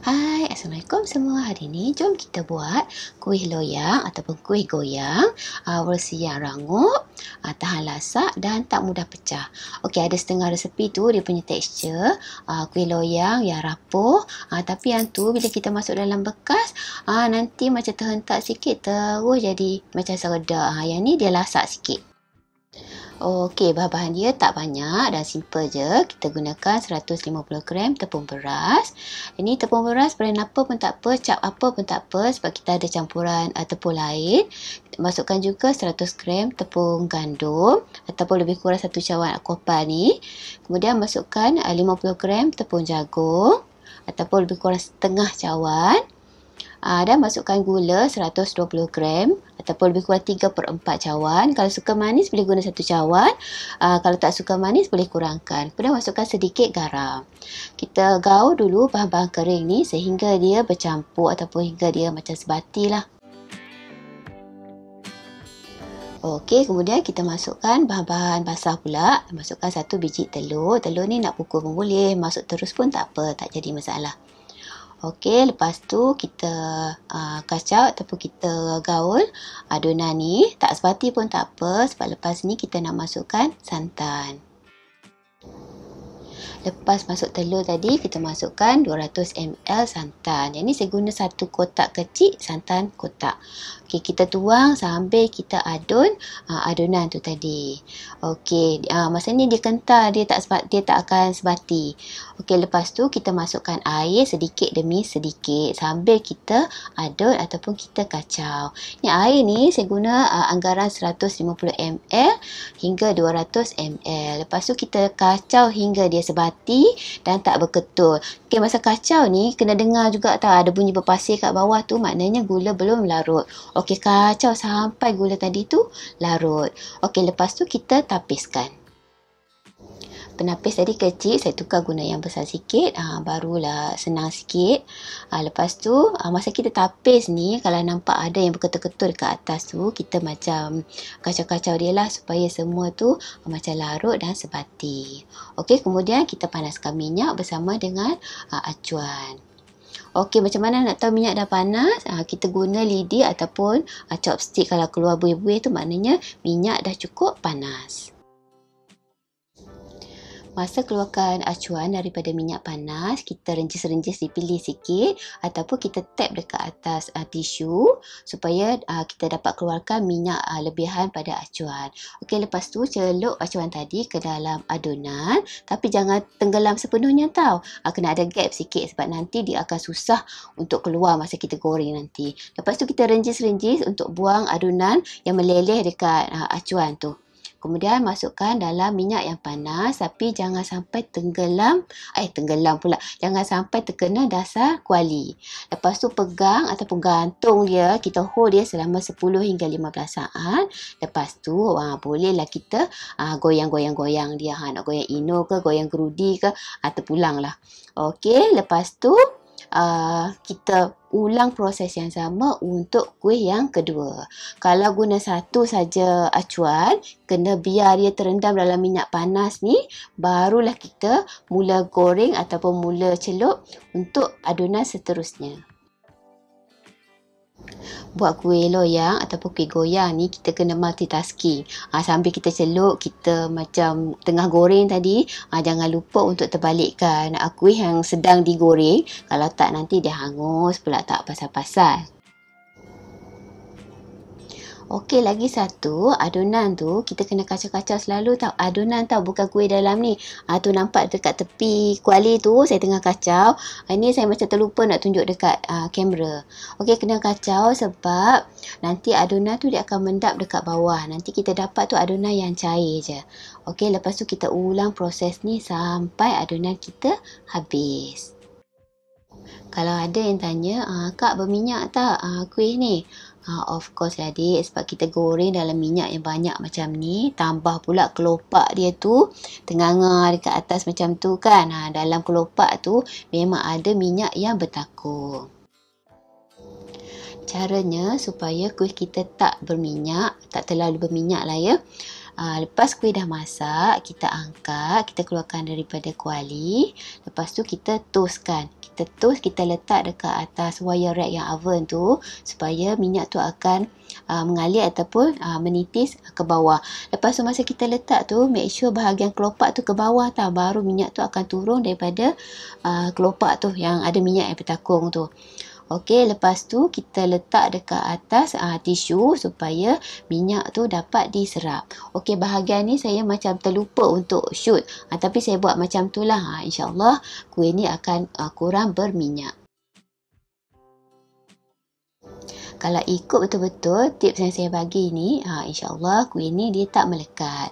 Hai, Assalamualaikum semua. Hari ini, jom kita buat kuih loyang ataupun kuih goyang uh, versi yang rangup, uh, tahan lasak dan tak mudah pecah. Okey, ada setengah resepi tu dia punya texture uh, kuih loyang yang rapuh uh, tapi yang tu bila kita masuk dalam bekas, uh, nanti macam terhentak sikit terus jadi macam serda. Uh, yang ni dia lasak sikit. Okey, bahan-bahan dia tak banyak dan simple je. Kita gunakan 150 gram tepung beras. Ini tepung beras brand apa pun tak apa, cap apa pun tak apa sebab kita ada campuran uh, tepung lain. Masukkan juga 100 gram tepung gandum ataupun lebih kurang satu cawan kopal ni. Kemudian masukkan uh, 50 gram tepung jagung ataupun lebih kurang setengah cawan. Aa, ah, dan masukkan gula 120 gram ataupun lebih kurang 3 per 4 cawan. Kalau suka manis boleh guna satu cawan. Aa, ah, kalau tak suka manis boleh kurangkan. Kemudian masukkan sedikit garam. Kita gaul dulu bahan-bahan kering ni sehingga dia bercampur ataupun hingga dia macam sebati lah. Okey, kemudian kita masukkan bahan-bahan basah pula. Masukkan satu biji telur. Telur ni nak pukul pun boleh. Masuk terus pun tak apa. Tak jadi masalah. Okey, lepas tu kita uh, ah, kacau ataupun kita gaul adonan ah, ni. Tak sepati pun tak apa sebab lepas ni kita nak masukkan santan. Lepas masuk telur tadi, kita masukkan 200ml santan. Yang ni saya guna satu kotak kecil santan kotak. Okey, kita tuang sambil kita adun uh, adunan tu tadi. Okey, uh, masa ni dia kental, dia tak sebat, dia tak akan sebati. Okey, lepas tu kita masukkan air sedikit demi sedikit sambil kita adun ataupun kita kacau. Ni air ni saya guna uh, anggaran 150ml hingga 200ml. Lepas tu kita kacau hingga dia sebati hati dan tak berketul. Okey, masa kacau ni, kena dengar juga tau ada bunyi berpasir kat bawah tu, maknanya gula belum larut. Okey, kacau sampai gula tadi tu larut. Okey, lepas tu kita tapiskan penapis tadi kecil saya tukar guna yang besar sikit ha, barulah senang sikit ha, lepas tu ha, masa kita tapis ni kalau nampak ada yang berketul-ketul dekat atas tu kita macam kacau-kacau dia lah supaya semua tu ha, macam larut dan sebati ok kemudian kita panaskan minyak bersama dengan ha, acuan Okey, macam mana nak tahu minyak dah panas? Ha, kita guna lidi ataupun ha, chopstick kalau keluar buih-buih tu maknanya minyak dah cukup panas masa keluarkan acuan daripada minyak panas, kita rencis-rencis dipilih sikit ataupun kita tap dekat atas uh, tisu supaya uh, kita dapat keluarkan minyak uh, lebihan pada acuan. Okey, lepas tu celup acuan tadi ke dalam adunan tapi jangan tenggelam sepenuhnya tau. Uh, kena ada gap sikit sebab nanti dia akan susah untuk keluar masa kita goreng nanti. Lepas tu kita rencis-rencis untuk buang adunan yang meleleh dekat uh, acuan tu. Kemudian masukkan dalam minyak yang panas tapi jangan sampai tenggelam, eh tenggelam pula. Jangan sampai terkena dasar kuali. Lepas tu pegang ataupun gantung dia, kita hold dia selama 10 hingga 15 saat. Lepas tu ha, bolehlah kita ha, goyang-goyang-goyang dia. Ha, nak goyang ino ke, goyang gerudi ke atau ha, pulanglah. Okey, lepas tu uh, kita ulang proses yang sama untuk kuih yang kedua. Kalau guna satu saja acuan, kena biar dia terendam dalam minyak panas ni, barulah kita mula goreng ataupun mula celup untuk adunan seterusnya buat kuih loyang ataupun kuih goyang ni kita kena multitasking. Ha, sambil kita celup, kita macam tengah goreng tadi, ha, jangan lupa untuk terbalikkan ah, kuih yang sedang digoreng. Kalau tak nanti dia hangus pula tak pasal-pasal. Okey, lagi satu, adunan tu kita kena kacau-kacau selalu tau. Adunan tau, bukan kuih dalam ni. Ha, tu nampak dekat tepi kuali tu, saya tengah kacau. Ha, ni saya macam terlupa nak tunjuk dekat ha, kamera. Okey, kena kacau sebab nanti adunan tu dia akan mendap dekat bawah. Nanti kita dapat tu adunan yang cair je. Okey, lepas tu kita ulang proses ni sampai adunan kita habis. Kalau ada yang tanya, Kak berminyak tak ha, kuih ni? Ha, of course lah adik sebab kita goreng dalam minyak yang banyak macam ni tambah pula kelopak dia tu tenganga dekat atas macam tu kan ha, dalam kelopak tu memang ada minyak yang bertakur caranya supaya kuih kita tak berminyak tak terlalu berminyak lah ya ha, lepas kuih dah masak kita angkat kita keluarkan daripada kuali lepas tu kita toastkan kita tus kita letak dekat atas wire rack yang oven tu supaya minyak tu akan uh, mengalir ataupun uh, menitis ke bawah. Lepas tu masa kita letak tu make sure bahagian kelopak tu ke bawah tau baru minyak tu akan turun daripada uh, kelopak tu yang ada minyak yang bertakung tu. Okey, lepas tu kita letak dekat atas uh, tisu supaya minyak tu dapat diserap. Okey, bahagian ni saya macam terlupa untuk shoot. Uh, tapi saya buat macam tu lah. Uh, ah, InsyaAllah kuih ni akan uh, kurang berminyak. kalau ikut betul-betul tips yang saya bagi ni ha, insyaAllah kuih ni dia tak melekat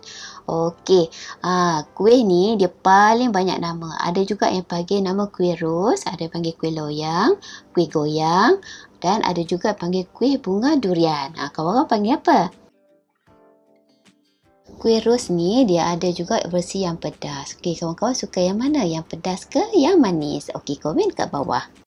Okey, ha, kuih ni dia paling banyak nama. Ada juga yang panggil nama kuih rose, ada panggil kuih loyang, kuih goyang dan ada juga panggil kuih bunga durian. Ha, kau orang panggil apa? Kuih rose ni dia ada juga versi yang pedas. Okey, kawan-kawan suka yang mana? Yang pedas ke yang manis? Okey, komen kat bawah.